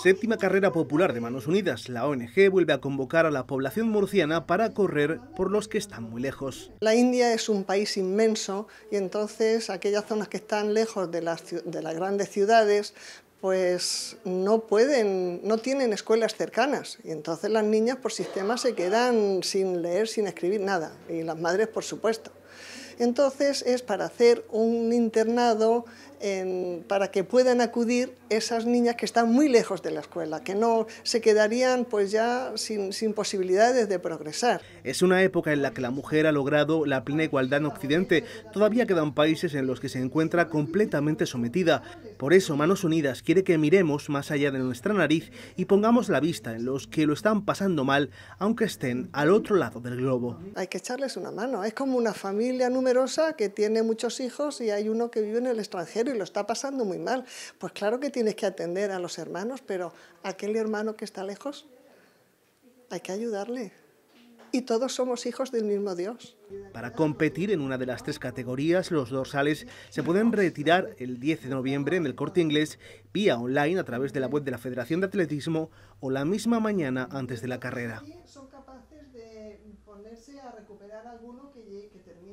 Séptima carrera popular de Manos Unidas, la ONG vuelve a convocar a la población murciana para correr por los que están muy lejos. La India es un país inmenso y entonces aquellas zonas que están lejos de las, grandes ciudades pues no pueden, no tienen escuelas cercanas y entonces las niñas por sistema se quedan sin leer, sin escribir nada y las madres por supuesto. Entonces es para hacer un internado para que puedan acudir esas niñas que están muy lejos de la escuela, que no se quedarían pues ya sin, sin posibilidades de progresar. Es una época en la que la mujer ha logrado la plena igualdad en Occidente. Todavía quedan países en los que se encuentra completamente sometida. Por eso Manos Unidas quiere que miremos más allá de nuestra nariz y pongamos la vista en los que lo están pasando mal, aunque estén al otro lado del globo. Hay que echarles una mano, es como una familia número que tiene muchos hijos y hay uno que vive en el extranjero y lo está pasando muy mal. Pues claro que tienes que atender a los hermanos, pero aquel hermano que está lejos, hay que ayudarle. Y todos somos hijos del mismo Dios. Para competir en una de las tres categorías, los dorsales se pueden retirar el 10 de noviembre en el corte inglés, vía online a través de la web de la Federación de Atletismo o la misma mañana antes de la carrera. Son capaces de ponerse a recuperar alguno que, termine.